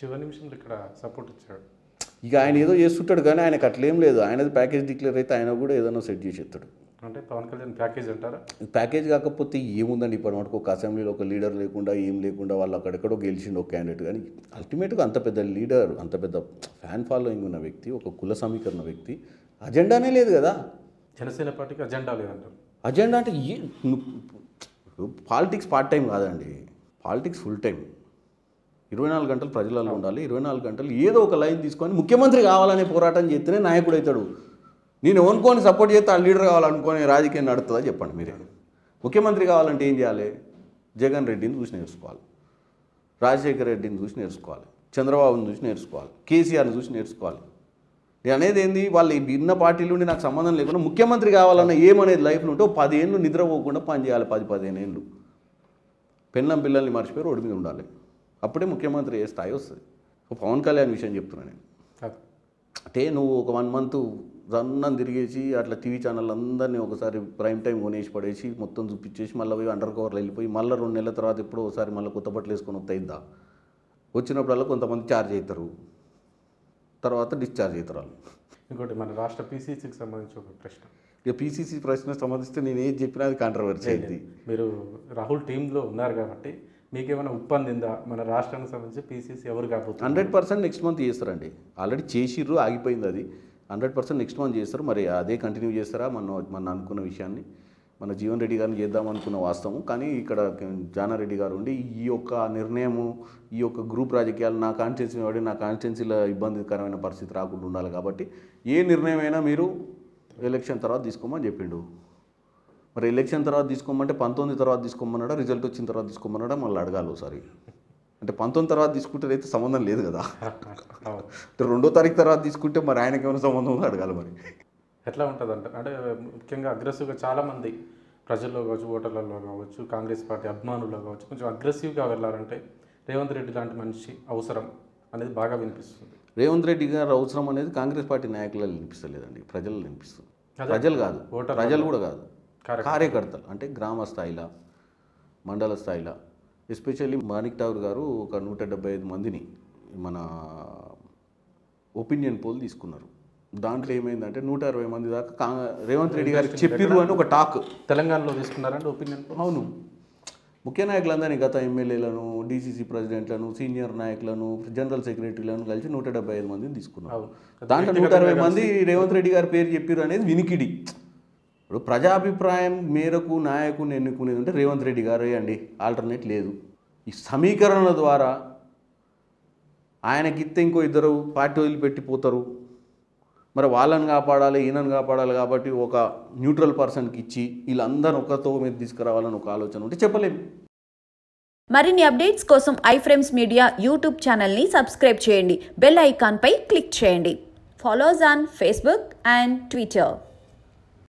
చివరి నిమిషంలో ఇక్కడ సపోర్ట్ ఇచ్చాడు ఇక ఆయన ఏదో చేస్తుంటాడు కానీ ఆయనకు అట్లేం లేదు ఆయనది ప్యాకేజ్ డిక్లేర్ అయితే ఆయన కూడా ఏదైనా సెట్ చేసి ఇస్తాడు అంటే పవన్ కళ్యాణ్ ప్యాకేజ్ అంటారా ప్యాకేజ్ కాకపోతే ఏముందండి ఇప్పటి మటుకు ఒక అసెంబ్లీలో ఒక లీడర్ లేకుండా ఏం లేకుండా వాళ్ళు అక్కడెక్కడో గెలిచిండు ఒక క్యాండిడేట్ కానీ అల్టిమేట్గా అంత పెద్ద లీడర్ అంత పెద్ద ఫ్యాన్ ఫాలోయింగ్ ఉన్న వ్యక్తి ఒక కుల సమీకరణ వ్యక్తి అజెండానే లేదు కదా జనసేన పార్టీకి అజెండా లేదంటారు అజెండా అంటే ఏ పాలిటిక్స్ పార్ట్ టైం కాదండి పాలిటిక్స్ ఫుల్ టైం ఇరవై నాలుగు గంటలు ప్రజలలో ఉండాలి ఇరవై నాలుగు గంటలు ఏదో ఒక లైన్ తీసుకొని ముఖ్యమంత్రి కావాలనే పోరాటం చేస్తేనే నాయకుడు అవుతాడు నేను ఎవనుకొని సపోర్ట్ చేస్తే ఆ లీడర్ కావాలనుకొని రాజకీయం నడుతుందా చెప్పండి మీరే ముఖ్యమంత్రి కావాలంటే ఏం చేయాలి జగన్ రెడ్డిని చూసి నేర్చుకోవాలి రాజశేఖర రెడ్డిని చూసి నేర్చుకోవాలి చంద్రబాబుని చూసి నేర్చుకోవాలి కేసీఆర్ని చూసి నేర్చుకోవాలి నేను అనేది ఏంది వాళ్ళు భిన్న పార్టీలు ఉండి నాకు సంబంధం లేకుండా ముఖ్యమంత్రి కావాలన్న ఏమనేది లైఫ్లో ఉంటే పదేళ్ళు నిద్రపోకుండా పనిచేయాలి పది పదిహేను ఏళ్ళు పెళ్ళం పిల్లల్ని మర్చిపోయి రోడ్డు మీద ఉండాలి అప్పుడే ముఖ్యమంత్రి ఏ స్థాయి వస్తుంది పవన్ కళ్యాణ్ విషయం చెప్తున్నాను నేను అంటే నువ్వు ఒక వన్ మంత్ రన్నం తిరిగేసి అట్లా టీవీ ఛానల్ అందరినీ ఒకసారి ప్రైమ్ టైం కొనేసి పడేసి మొత్తం చూపించేసి మళ్ళీ పోయి అండర్ కవర్లో వెళ్ళిపోయి మళ్ళీ రెండు నెలల తర్వాత ఎప్పుడో ఒకసారి మళ్ళీ కొత్త బట్టలు వేసుకొని వస్తాయిద్దా వచ్చినప్పుడల్లా కొంతమంది ఛార్జ్ అవుతారు తర్వాత డిశ్చార్జ్ అవుతారు వాళ్ళు ఇంకోటి మన రాష్ట్ర పీసీసీకి సంబంధించి ఒక ప్రశ్న ఇక పీసీసీ ప్రశ్న సంబంధిస్తే నేను ఏం చెప్పినా అది కాంట్రవర్సీ అయింది మీరు రాహుల్ టీంలో ఉన్నారు కాబట్టి మీకేమైనా ఉప్పందిందా మన రాష్ట్రానికి సంబంధించి పీసీసీ ఎవరు కాకపోతే హండ్రెడ్ పర్సెంట్ నెక్స్ట్ మంత్ చేస్తారండి ఆల్రెడీ చేసిర్రు ఆగిపోయింది అది హండ్రెడ్ పర్సెంట్ నెక్స్ట్ మంత్ చేస్తారు మరి అదే కంటిన్యూ చేస్తారా మనం మనం అనుకున్న విషయాన్ని మన జీవన్ రెడ్డి గారిని చేద్దాం అనుకున్న వాస్తవం కానీ ఇక్కడ జానారెడ్డి గారు ఉండి ఈ యొక్క నిర్ణయము ఈ యొక్క గ్రూప్ రాజకీయాలు నా కాన్స్టిట్యున్సీ వాడి నా కాన్స్టిట్యున్సీలో ఇబ్బందికరమైన పరిస్థితి రాకుండా ఉండాలి కాబట్టి ఏ నిర్ణయమైనా మీరు ఎలక్షన్ తర్వాత తీసుకోమని చెప్పిండు మరి ఎలక్షన్ తర్వాత తీసుకోమంటే పంతొమ్మిది తర్వాత తీసుకోమన్నాడా రిజల్ట్ వచ్చిన తర్వాత తీసుకోమన్నాడా మళ్ళీ అడగాలి ఒకసారి అంటే పంతొమ్మిది తర్వాత తీసుకుంటే అయితే సంబంధం లేదు కదా రెండో తారీఖు తర్వాత తీసుకుంటే మరి ఆయనకి ఏమైనా సంబంధం ఉందో అడగాలి మరి ఎట్లా ఉంటుంది అంటే అంటే ముఖ్యంగా అగ్రెసివ్గా చాలామంది ప్రజల్లో కావచ్చు ఓటర్లలో కావచ్చు కాంగ్రెస్ పార్టీ అభిమానుల్లో కావచ్చు కొంచెం అగ్రెసివ్గా వెళ్ళాలంటే రేవంత్ రెడ్డి లాంటి మనిషి అవసరం అనేది బాగా వినిపిస్తుంది రేవంత్ రెడ్డి గారు అవసరం అనేది కాంగ్రెస్ పార్టీ నాయకులలో వినిపిస్తలేదండి ప్రజలు వినిపిస్తుంది ప్రజలు కాదు ప్రజలు కూడా కాదు కార్యకర్తలు అంటే గ్రామ స్థాయిలో మండల స్థాయిలో ఎస్పెషల్లీ మాణిక్ ఠాగూర్ గారు ఒక నూట డెబ్బై ఐదు మందిని మన ఒపీనియన్ పోల్ తీసుకున్నారు దాంట్లో ఏమైందంటే నూట అరవై మంది దాకా రేవంత్ రెడ్డి గారికి చెప్పిర్రు అని ఒక టాక్ తెలంగాణలో తీసుకున్నారంటే ఒపీనియన్ అవును ముఖ్య నాయకులందరినీ గత ఎమ్మెల్యేలను డీసీసీ ప్రెసిడెంట్లను సీనియర్ నాయకులను జనరల్ సెక్రటరీలను కలిసి నూట డెబ్బై ఐదు మందిని తీసుకున్నారు దాంట్లో నూట అరవై మంది రేవంత్ రెడ్డి గారి పేరు చెప్పారు అనేది వినికిడి ఇప్పుడు ప్రజాభిప్రాయం మేరకు నాయకుని ఎన్నుకునేది అంటే రేవంత్ రెడ్డి గారే అండి ఆల్టర్నేట్ లేదు ఈ సమీకరణల ద్వారా ఆయనకిస్తే ఇంకో ఇద్దరు పార్టీ వదిలిపెట్టిపోతారు మరి వాళ్ళని కాపాడాలి ఈయనను కాపాడాలి కాబట్టి ఒక న్యూట్రల్ పర్సన్కి ఇచ్చి వీళ్ళందరూ ఒకతో మీద తీసుకురావాలని ఒక ఆలోచన ఉంటే చెప్పలేము మరిన్ని అప్డేట్స్ కోసం ఐఫ్రేమ్స్ మీడియా యూట్యూబ్ ఛానల్ని సబ్స్క్రైబ్ చేయండి బెల్ ఐకాన్పై క్లిక్ చేయండి follows on Facebook and Twitter